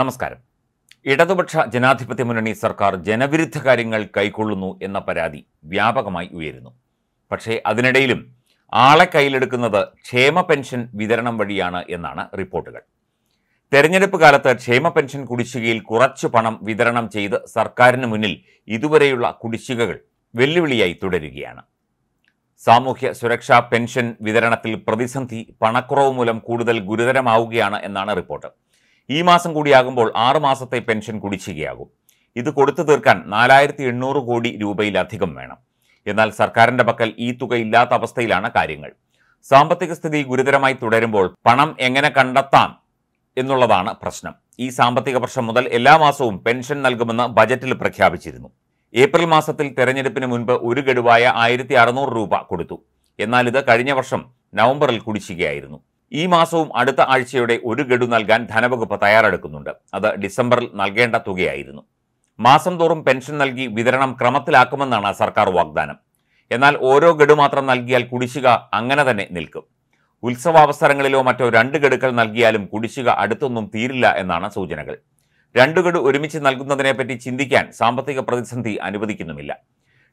നമസ്കാരം ഇടതുപക്ഷ ജനാധിപത്യ മുന്നണി സർക്കാർ ജനവിരുദ്ധ കാര്യങ്ങൾ കൈക്കൊള്ളുന്നു എന്ന പരാതി വ്യാപകമായി ഉയരുന്നു പക്ഷേ അതിനിടയിലും ആളെ കയ്യിലെടുക്കുന്നത് ക്ഷേമ പെൻഷൻ വിതരണം വഴിയാണ് എന്നാണ് റിപ്പോർട്ടുകൾ തെരഞ്ഞെടുപ്പ് കാലത്ത് ക്ഷേമ പെൻഷൻ കുടിശ്ശികയിൽ കുറച്ച് പണം വിതരണം ചെയ്ത് സർക്കാരിന് മുന്നിൽ ഇതുവരെയുള്ള കുടിശ്ശികകൾ വെല്ലുവിളിയായി തുടരുകയാണ് സാമൂഹ്യ സുരക്ഷാ പെൻഷൻ വിതരണത്തിൽ പ്രതിസന്ധി പണക്കുറവ് മൂലം കൂടുതൽ ഗുരുതരമാവുകയാണ് എന്നാണ് റിപ്പോർട്ട് ഈ മാസം കൂടിയാകുമ്പോൾ ആറു മാസത്തെ പെൻഷൻ കുടിശ്ശികയാകും ഇത് കൊടുത്തു തീർക്കാൻ നാലായിരത്തി എണ്ണൂറ് കോടി രൂപയിലധികം വേണം എന്നാൽ സർക്കാരിന്റെ പക്കൽ ഈ തുക ഇല്ലാത്ത അവസ്ഥയിലാണ് കാര്യങ്ങൾ സാമ്പത്തിക സ്ഥിതി ഗുരുതരമായി തുടരുമ്പോൾ പണം എങ്ങനെ കണ്ടെത്താം എന്നുള്ളതാണ് പ്രശ്നം ഈ സാമ്പത്തിക വർഷം മുതൽ എല്ലാ മാസവും പെൻഷൻ നൽകുമെന്ന് ബജറ്റിൽ പ്രഖ്യാപിച്ചിരുന്നു ഏപ്രിൽ മാസത്തിൽ തെരഞ്ഞെടുപ്പിന് മുൻപ് ഒരു ഗഡുവായ ആയിരത്തി രൂപ കൊടുത്തു എന്നാൽ ഇത് കഴിഞ്ഞ വർഷം നവംബറിൽ കുടിശ്ശികയായിരുന്നു ഈ മാസവും അടുത്ത ആഴ്ചയുടെ ഒരു ഗഡു നൽകാൻ ധനവകുപ്പ് തയ്യാറെടുക്കുന്നുണ്ട് അത് ഡിസംബറിൽ നൽകേണ്ട തുകയായിരുന്നു മാസം തോറും പെൻഷൻ നൽകി വിതരണം ക്രമത്തിലാക്കുമെന്നാണ് സർക്കാർ വാഗ്ദാനം എന്നാൽ ഓരോ ഗഡു മാത്രം നൽകിയാൽ കുടിശ്ശിക അങ്ങനെ തന്നെ നിൽക്കും ഉത്സവാവസരങ്ങളിലോ മറ്റോ രണ്ട് ഗഡുക്കൾ നൽകിയാലും കുടിശ്ശിക അടുത്തൊന്നും തീരില്ല എന്നാണ് സൂചനകൾ രണ്ട് ഗഡു ഒരുമിച്ച് നൽകുന്നതിനെപ്പറ്റി ചിന്തിക്കാൻ സാമ്പത്തിക പ്രതിസന്ധി അനുവദിക്കുന്നുമില്ല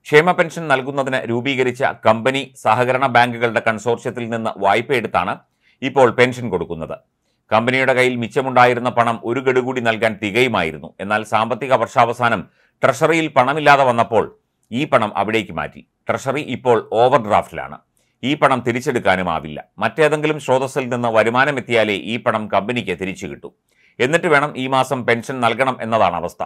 ക്ഷേമ പെൻഷൻ നൽകുന്നതിന് രൂപീകരിച്ച കമ്പനി സഹകരണ ബാങ്കുകളുടെ കൺസോർഷ്യത്തിൽ നിന്ന് വായ്പയെടുത്താണ് ഇപ്പോൾ പെൻഷൻ കൊടുക്കുന്നത് കമ്പനിയുടെ കയ്യിൽ മിച്ചമുണ്ടായിരുന്ന പണം ഒരു ഗഡു കൂടി നൽകാൻ തികയുമായിരുന്നു എന്നാൽ സാമ്പത്തിക വർഷാവസാനം ട്രഷറിയിൽ പണമില്ലാതെ വന്നപ്പോൾ ഈ പണം അവിടേക്ക് മാറ്റി ട്രഷറി ഇപ്പോൾ ഓവർ ഡ്രാഫ്റ്റിലാണ് ഈ പണം തിരിച്ചെടുക്കാനുമാവില്ല മറ്റേതെങ്കിലും സ്രോതസ്സിൽ നിന്ന് വരുമാനമെത്തിയാലേ ഈ പണം കമ്പനിക്ക് തിരിച്ചു കിട്ടൂ എന്നിട്ട് വേണം ഈ മാസം പെൻഷൻ നൽകണം എന്നതാണ് അവസ്ഥ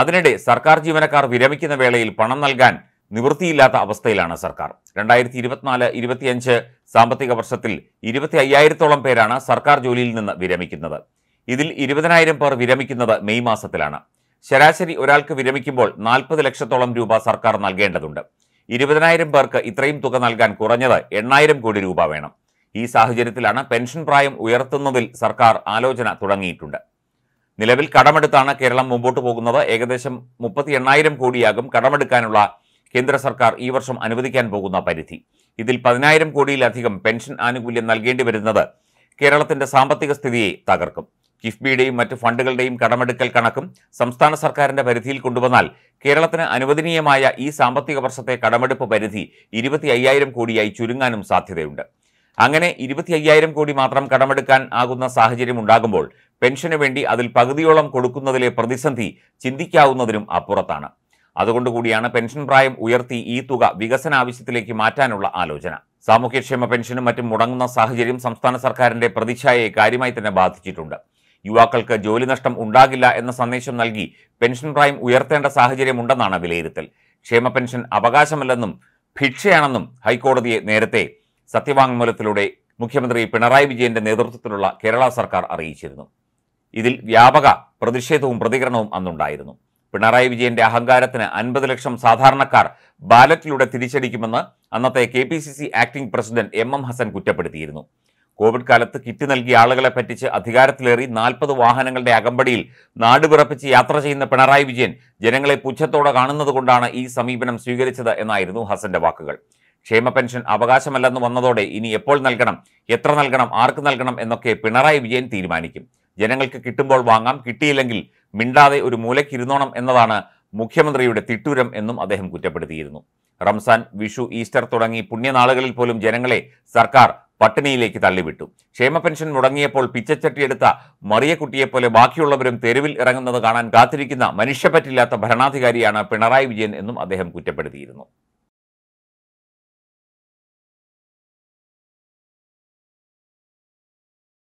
അതിനിടെ സർക്കാർ ജീവനക്കാർ വിരമിക്കുന്ന വേളയിൽ പണം നൽകാൻ നിവൃത്തിയില്ലാത്ത അവസ്ഥയിലാണ് സർക്കാർ രണ്ടായിരത്തി ഇരുപത്തിനാല് ഇരുപത്തിയഞ്ച് സാമ്പത്തിക വർഷത്തിൽ ഇരുപത്തി അയ്യായിരത്തോളം പേരാണ് സർക്കാർ ജോലിയിൽ നിന്ന് വിരമിക്കുന്നത് ഇതിൽ ഇരുപതിനായിരം പേർ വിരമിക്കുന്നത് മെയ് മാസത്തിലാണ് ശരാശരി ഒരാൾക്ക് വിരമിക്കുമ്പോൾ നാൽപ്പത് ലക്ഷത്തോളം രൂപ സർക്കാർ നൽകേണ്ടതുണ്ട് ഇരുപതിനായിരം പേർക്ക് ഇത്രയും തുക നൽകാൻ കുറഞ്ഞത് എണ്ണായിരം കോടി രൂപ വേണം ഈ സാഹചര്യത്തിലാണ് പെൻഷൻ പ്രായം ഉയർത്തുന്നതിൽ സർക്കാർ ആലോചന തുടങ്ങിയിട്ടുണ്ട് നിലവിൽ കടമെടുത്താണ് കേരളം മുമ്പോട്ട് പോകുന്നത് ഏകദേശം മുപ്പത്തി എണ്ണായിരം കോടിയാകും കടമെടുക്കാനുള്ള കേന്ദ്ര സർക്കാർ ഈ വർഷം അനുവദിക്കാൻ പോകുന്ന പരിധി ഇതിൽ പതിനായിരം കോടിയിലധികം പെൻഷൻ ആനുകൂല്യം നൽകേണ്ടി വരുന്നത് കേരളത്തിന്റെ സാമ്പത്തിക സ്ഥിതിയെ തകർക്കും കിഫ്ബിയുടെയും മറ്റ് ഫണ്ടുകളുടെയും കടമെടുക്കൽ കണക്കും സംസ്ഥാന സർക്കാരിന്റെ പരിധിയിൽ കൊണ്ടുവന്നാൽ കേരളത്തിന് അനുവദനീയമായ ഈ സാമ്പത്തിക വർഷത്തെ കടമെടുപ്പ് പരിധി ഇരുപത്തി അയ്യായിരം കോടിയായി ചുരുങ്ങാനും സാധ്യതയുണ്ട് അങ്ങനെ ഇരുപത്തി അയ്യായിരം കോടി മാത്രം കടമെടുക്കാൻ ആകുന്ന സാഹചര്യം ഉണ്ടാകുമ്പോൾ പെൻഷന് വേണ്ടി അതിൽ പകുതിയോളം കൊടുക്കുന്നതിലെ പ്രതിസന്ധി ചിന്തിക്കാവുന്നതിനും അപ്പുറത്താണ് അതുകൊണ്ടുകൂടിയാണ് പെൻഷൻ പ്രായം ഉയർത്തി ഈ തുക വികസന ആവശ്യത്തിലേക്ക് മാറ്റാനുള്ള ആലോചന സാമൂഹ്യക്ഷേമ പെൻഷനും മറ്റും മുടങ്ങുന്ന സാഹചര്യം സംസ്ഥാന സർക്കാരിന്റെ പ്രതിച്ഛായയെ കാര്യമായി തന്നെ ബാധിച്ചിട്ടുണ്ട് യുവാക്കൾക്ക് ജോലി നഷ്ടം ഉണ്ടാകില്ല എന്ന സന്ദേശം നൽകി പെൻഷൻ പ്രായം ഉയർത്തേണ്ട സാഹചര്യമുണ്ടെന്നാണ് വിലയിരുത്തൽ ക്ഷേമ പെൻഷൻ അവകാശമല്ലെന്നും ഭിക്ഷയാണെന്നും ഹൈക്കോടതിയെ നേരത്തെ സത്യവാങ്മൂലത്തിലൂടെ മുഖ്യമന്ത്രി പിണറായി വിജയന്റെ നേതൃത്വത്തിലുള്ള കേരള സർക്കാർ അറിയിച്ചിരുന്നു ഇതിൽ വ്യാപക പ്രതിഷേധവും പ്രതികരണവും അന്നുണ്ടായിരുന്നു പിണറായി വിജയന്റെ അഹങ്കാരത്തിന് അൻപത് ലക്ഷം സാധാരണക്കാർ ബാലറ്റിലൂടെ തിരിച്ചടിക്കുമെന്ന് അന്നത്തെ K P C C acting president M M Hasan കുറ്റപ്പെടുത്തിയിരുന്നു കോവിഡ് കാലത്ത് കിറ്റ് നൽകിയ ആളുകളെ പറ്റിച്ച് അധികാരത്തിലേറി നാൽപ്പത് വാഹനങ്ങളുടെ അകമ്പടിയിൽ നാടുപിറപ്പിച്ച് യാത്ര ചെയ്യുന്ന പിണറായി വിജയൻ ജനങ്ങളെ പുച്ഛത്തോടെ കാണുന്നതുകൊണ്ടാണ് ഈ സമീപനം സ്വീകരിച്ചത് എന്നായിരുന്നു ഹസന്റെ വാക്കുകൾ ക്ഷേമ പെൻഷൻ അവകാശമല്ലെന്ന് വന്നതോടെ ഇനി എപ്പോൾ നൽകണം എത്ര നൽകണം ആർക്ക് നൽകണം എന്നൊക്കെ പിണറായി വിജയൻ തീരുമാനിക്കും ജനങ്ങൾക്ക് കിട്ടുമ്പോൾ വാങ്ങാം കിട്ടിയില്ലെങ്കിൽ മിണ്ടാതെ ഒരു മൂലക്കിരുന്നോണം എന്നതാണ് മുഖ്യമന്ത്രിയുടെ തിട്ടൂരം എന്നും അദ്ദേഹം കുറ്റപ്പെടുത്തിയിരുന്നു റംസാൻ വിഷു ഈസ്റ്റർ തുടങ്ങി പുണ്യനാളുകളിൽ പോലും ജനങ്ങളെ സർക്കാർ പട്ടിണിയിലേക്ക് തള്ളിവിട്ടു ക്ഷേമ പെൻഷൻ മുടങ്ങിയപ്പോൾ പിച്ചച്ചട്ടിയെടുത്ത മറിയക്കുട്ടിയെപ്പോലെ ബാക്കിയുള്ളവരും തെരുവിൽ ഇറങ്ങുന്നത് കാണാൻ കാത്തിരിക്കുന്ന മനുഷ്യപ്പറ്റില്ലാത്ത ഭരണാധികാരിയാണ് പിണറായി വിജയൻ എന്നും അദ്ദേഹം കുറ്റപ്പെടുത്തിയിരുന്നു